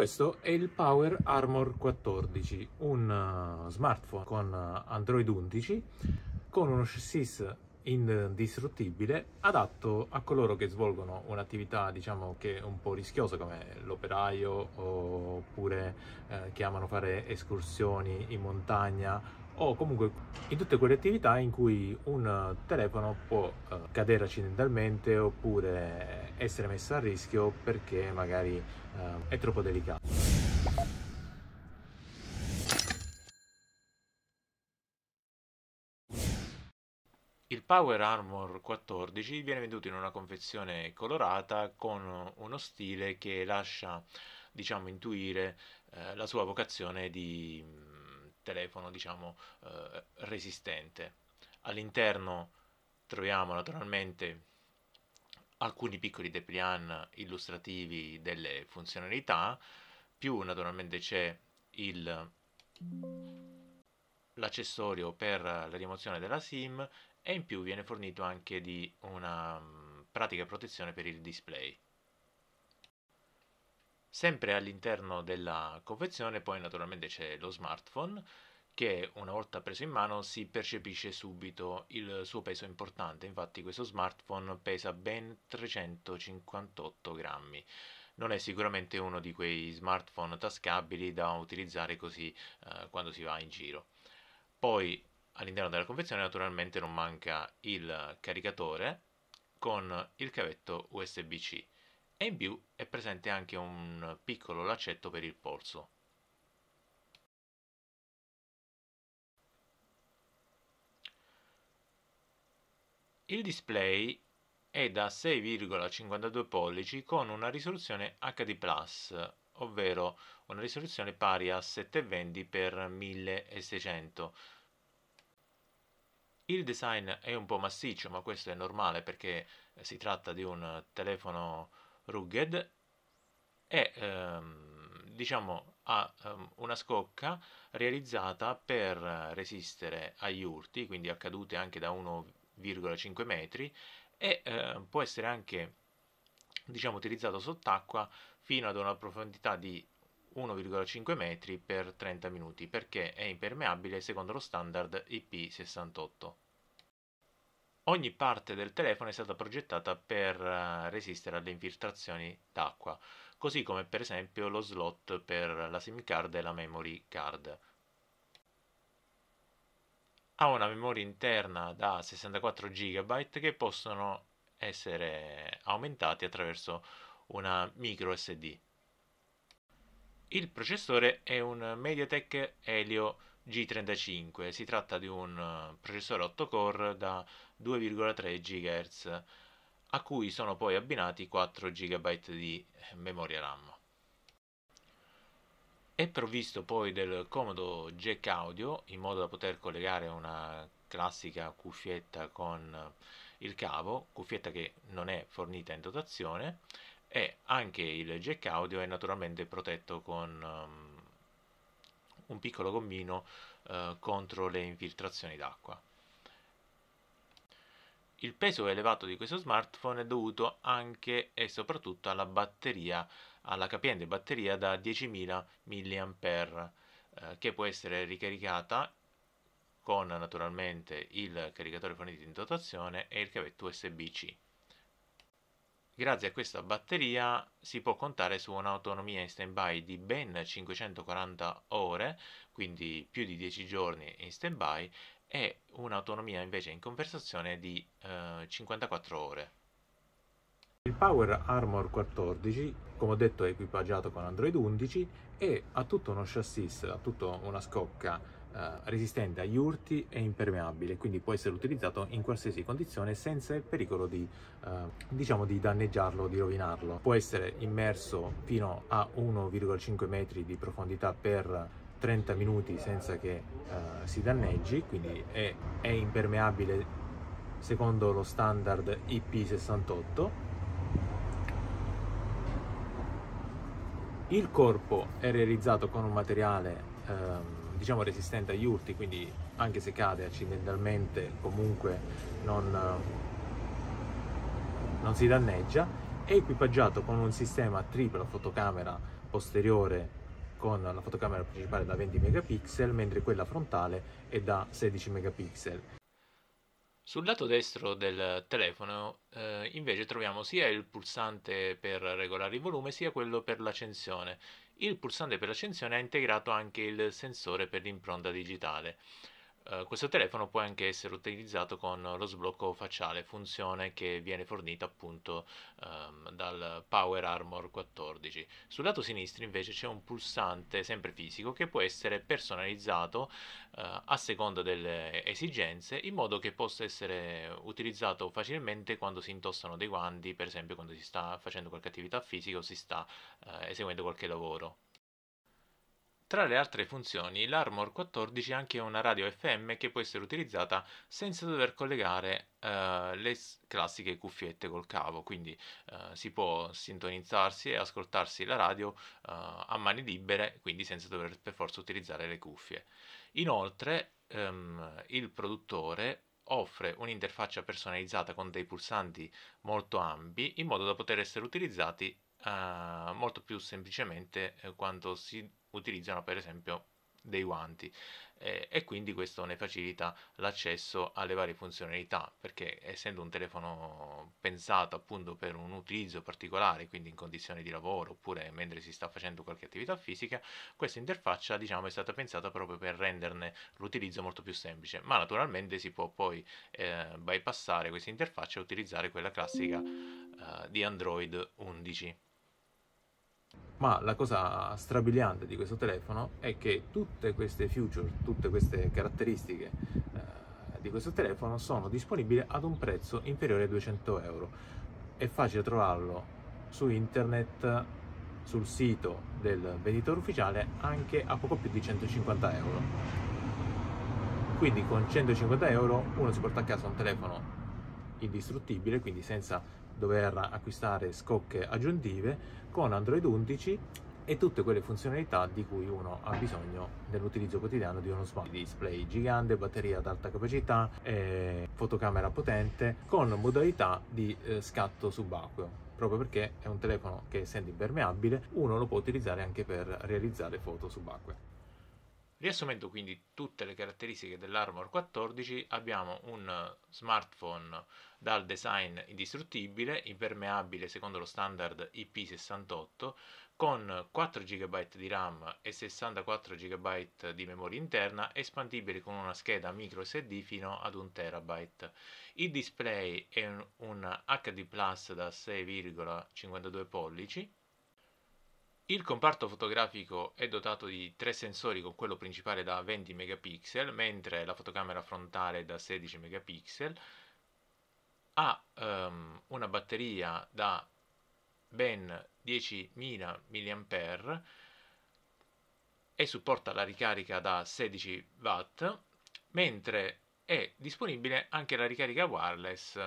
Questo è il Power Armor 14, un uh, smartphone con uh, Android 11 con uno chassis indistruttibile adatto a coloro che svolgono un'attività diciamo che è un po' rischiosa come l'operaio oppure eh, che amano fare escursioni in montagna o comunque in tutte quelle attività in cui un telefono può eh, cadere accidentalmente oppure essere messa a rischio perché magari eh, è troppo delicato. Il Power Armor 14 viene venduto in una confezione colorata con uno stile che lascia, diciamo, intuire eh, la sua vocazione di mm, telefono, diciamo, eh, resistente. All'interno troviamo naturalmente alcuni piccoli depliant illustrativi delle funzionalità, più naturalmente c'è l'accessorio per la rimozione della SIM e in più viene fornito anche di una pratica protezione per il display. Sempre all'interno della confezione poi naturalmente c'è lo smartphone che una volta preso in mano si percepisce subito il suo peso importante, infatti questo smartphone pesa ben 358 grammi. Non è sicuramente uno di quei smartphone tascabili da utilizzare così eh, quando si va in giro. Poi all'interno della confezione naturalmente non manca il caricatore con il cavetto USB-C e in più è presente anche un piccolo laccetto per il polso. Il display è da 6,52 pollici con una risoluzione HD+, ovvero una risoluzione pari a 720 x 1600. Il design è un po' massiccio, ma questo è normale perché si tratta di un telefono rugged e ehm, diciamo ha ehm, una scocca realizzata per resistere agli urti, quindi a cadute anche da 1,5 3,5 metri e eh, può essere anche diciamo, utilizzato sott'acqua fino ad una profondità di 1,5 metri per 30 minuti perché è impermeabile secondo lo standard IP68. Ogni parte del telefono è stata progettata per eh, resistere alle infiltrazioni d'acqua, così come per esempio lo slot per la SIM card e la memory card ha una memoria interna da 64 GB che possono essere aumentati attraverso una micro SD. Il processore è un MediaTek Helio G35, si tratta di un eh, processore 8 core da 2,3 GHz a cui sono poi abbinati 4 GB di eh, memoria RAM. È provvisto poi del comodo jack audio in modo da poter collegare una classica cuffietta con eh, il cavo, cuffietta che non è fornita in dotazione e anche il jack audio è naturalmente protetto con um, un piccolo gommino uh, contro le infiltrazioni d'acqua. Il peso elevato di questo smartphone è dovuto anche e soprattutto alla batteria alla capiente batteria da 10.000 mAh eh, che può essere ricaricata con naturalmente il caricatore fornito in dotazione e il cavetto USB-C. Grazie a questa batteria si può contare su un'autonomia in stand-by di ben 540 ore, quindi più di 10 giorni in stand-by, e un'autonomia invece in conversazione di eh, 54 ore. Il Power Armor 14, come ho detto, è equipaggiato con Android 11 e ha tutto uno chassis, ha tutta una scocca eh, resistente agli urti e impermeabile, quindi può essere utilizzato in qualsiasi condizione senza il pericolo di, eh, diciamo di danneggiarlo, di rovinarlo. Può essere immerso fino a 1,5 metri di profondità per 30 minuti senza che eh, si danneggi, quindi è, è impermeabile secondo lo standard IP68 Il corpo è realizzato con un materiale ehm, diciamo resistente agli urti, quindi anche se cade accidentalmente comunque non, ehm, non si danneggia. È equipaggiato con un sistema tripla fotocamera posteriore con la fotocamera principale da 20 megapixel, mentre quella frontale è da 16 megapixel. Sul lato destro del telefono eh, invece troviamo sia il pulsante per regolare il volume sia quello per l'accensione. Il pulsante per l'accensione ha integrato anche il sensore per l'impronta digitale. Eh, questo telefono può anche essere utilizzato con lo sblocco facciale, funzione che viene fornita appunto um, dal Power Armor 14. Sul lato sinistro invece c'è un pulsante sempre fisico che può essere personalizzato uh, a seconda delle esigenze in modo che possa essere utilizzato facilmente quando si indossano dei guanti, per esempio quando si sta facendo qualche attività fisica o si sta uh, eseguendo qualche lavoro. Tra le altre funzioni, l'Armor 14 ha anche una radio FM che può essere utilizzata senza dover collegare eh, le classiche cuffiette col cavo, quindi eh, si può sintonizzarsi e ascoltarsi la radio eh, a mani libere, quindi senza dover per forza utilizzare le cuffie. Inoltre, ehm, il produttore offre un'interfaccia personalizzata con dei pulsanti molto ampi in modo da poter essere utilizzati eh, molto più semplicemente eh, quando si utilizzano per esempio dei guanti eh, e quindi questo ne facilita l'accesso alle varie funzionalità perché essendo un telefono pensato appunto per un utilizzo particolare quindi in condizioni di lavoro oppure mentre si sta facendo qualche attività fisica questa interfaccia diciamo è stata pensata proprio per renderne l'utilizzo molto più semplice ma naturalmente si può poi eh, bypassare questa interfaccia e utilizzare quella classica eh, di Android 11 ma la cosa strabiliante di questo telefono è che tutte queste feature, tutte queste caratteristiche eh, di questo telefono sono disponibili ad un prezzo inferiore ai 200 euro. È facile trovarlo su internet, sul sito del venditore ufficiale anche a poco più di 150 euro. Quindi con 150 euro uno si porta a casa un telefono indistruttibile, quindi senza dover acquistare scocche aggiuntive, con Android 11 e tutte quelle funzionalità di cui uno ha bisogno nell'utilizzo quotidiano di uno smartphone. display gigante, batteria ad alta capacità, fotocamera potente con modalità di eh, scatto subacqueo proprio perché è un telefono che essendo impermeabile uno lo può utilizzare anche per realizzare foto subacquee. Riassumendo quindi tutte le caratteristiche dell'Armor 14 abbiamo un smartphone dal design indistruttibile, impermeabile secondo lo standard IP68 con 4 GB di RAM e 64 GB di memoria interna espandibile con una scheda micro SD fino ad 1 TB. Il display è un HD Plus da 6,52 pollici il comparto fotografico è dotato di tre sensori con quello principale da 20 megapixel, mentre la fotocamera frontale da 16 megapixel, ha um, una batteria da ben 10.000 mAh e supporta la ricarica da 16 watt, mentre è disponibile anche la ricarica wireless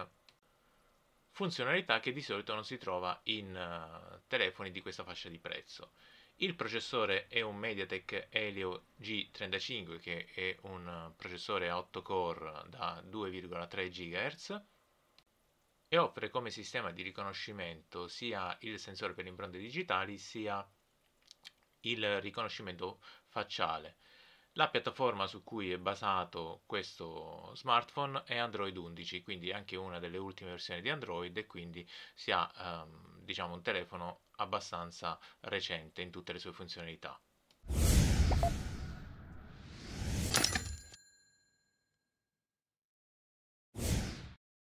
funzionalità che di solito non si trova in uh, telefoni di questa fascia di prezzo. Il processore è un MediaTek Helio G35 che è un eh, processore a 8 core da 2,3 GHz e offre come sistema di riconoscimento sia il sensore per impronte digitali sia il riconoscimento facciale. La piattaforma su cui è basato questo smartphone è Android 11, quindi anche una delle ultime versioni di Android e quindi si ha ehm, diciamo un telefono abbastanza recente in tutte le sue funzionalità.